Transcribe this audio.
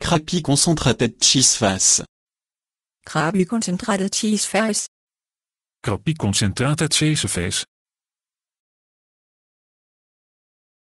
Crappie concentrated cheese face. Krabi concentrated cheese face. Crappie concentrated cheese face.